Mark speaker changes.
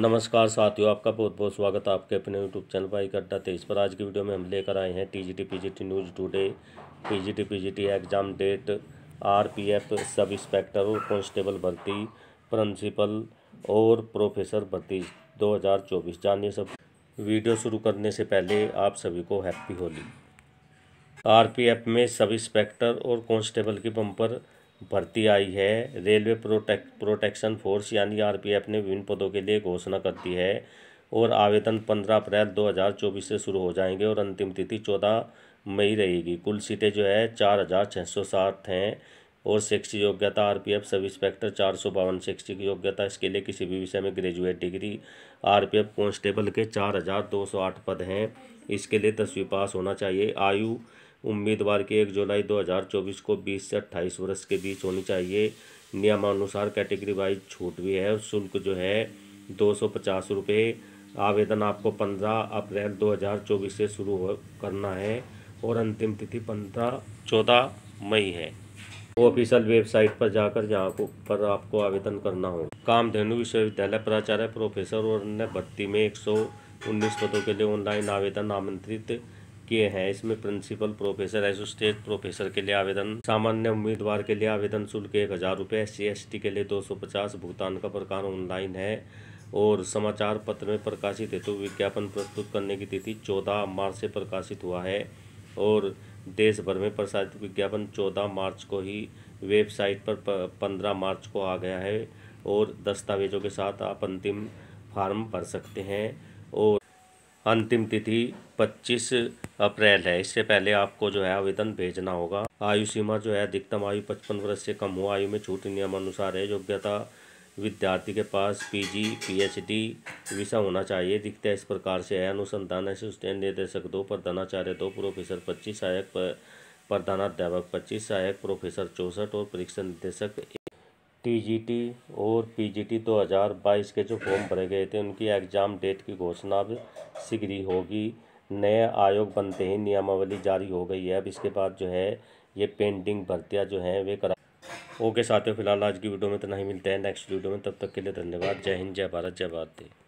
Speaker 1: नमस्कार साथियों आपका बहुत बहुत स्वागत है आपके अपने यूट्यूब चैनल पर एक अड्डा तेईस पर आज की वीडियो में हम लेकर आए हैं T T G P G T news today T P G T exam date R P F sub inspector और कॉन्स्टेबल भर्ती प्रिंसिपल और प्रोफेसर भर्ती 2024 जानिए सब वीडियो शुरू करने से पहले आप सभी को हैप्पी होली एफ में सब इंस्पेक्टर और कॉन्स्टेबल की बम्पर भर्ती आई है रेलवे प्रोटेक, प्रोटेक्शन फोर्स यानी आरपीएफ ने विभिन्न पदों के लिए घोषणा कर दी है और आवेदन पंद्रह अप्रैल दो हज़ार चौबीस से शुरू हो जाएंगे और अंतिम तिथि चौदह मई रहेगी कुल सीटें जो है चार हज़ार छः सौ सात हैं और शैक्षिक योग्यता आरपीएफ सब इंस्पेक्टर चार सौ बावन शैक्षिक योग्यता इसके लिए किसी भी विषय में ग्रेजुएट डिग्री आरपीएफ कांस्टेबल के चार हज़ार दो सौ आठ पद हैं इसके लिए दसवीं पास होना चाहिए आयु उम्मीदवार की एक जुलाई 2024 को 20 से 28 वर्ष के बीच होनी चाहिए नियमानुसार कैटेगरी वाइज छूट भी है शुल्क जो है दो सौ आवेदन आपको 15 अप्रैल 2024 से शुरू करना है और अंतिम तिथि 15 चौदह मई है ऑफिशियल वेबसाइट पर जाकर जहाँ पर आपको आवेदन करना हो कामधेनु विश्वविद्यालय प्राचार्य प्रोफेसर और अन्य भर्ती में 119 पदों के लिए ऑनलाइन आवेदन आमंत्रित किए हैं इसमें प्रिंसिपल प्रोफेसर एसोसिएट प्रोफेसर के लिए आवेदन सामान्य उम्मीदवार के लिए आवेदन शुल्क एक हज़ार रुपये एस सी के लिए दो सौ पचास भुगतान का प्रकार ऑनलाइन है और समाचार पत्र में प्रकाशित हेतु विज्ञापन प्रस्तुत करने की तिथि चौदह मार्च से प्रकाशित हुआ है और देश भर में प्रसारित विज्ञापन चौदह मार्च को ही वेबसाइट पर पंद्रह मार्च को आ गया है और दस्तावेज़ों के साथ आप अंतिम फार्म भर सकते हैं और अंतिम तिथि 25 अप्रैल है इससे पहले आपको जो है आवेदन भेजना होगा आयु सीमा जो है अधिकतम आयु 55 वर्ष से कम हो आयु में छूट नियमानुसार है योग्यता विद्यार्थी के पास पीजी, पीएचडी वीसा होना चाहिए दिखता है इस प्रकार से है अनुसंधान असिस्टेंट निर्देशक दो प्रधानाचार्य दो प्रोफेसर पच्चीस सहायक प्रधानाध्यापक पच्चीस सहायक प्रोफेसर चौंसठ और परीक्षा निदेशक टीजीटी और पीजीटी 2022 के जो फॉर्म भरे गए थे उनकी एग्ज़ाम डेट की घोषणा अब शीघ्र ही होगी नए आयोग बनते ही नियमावली जारी हो गई है अब इसके बाद जो है ये पेंडिंग भर्तियाँ जो हैं वे करा ओके साथियों फिलहाल आज की वीडियो में तो नहीं मिलते हैं नेक्स्ट वीडियो में तब तक के लिए धन्यवाद जय हिंद जय भारत जय भारत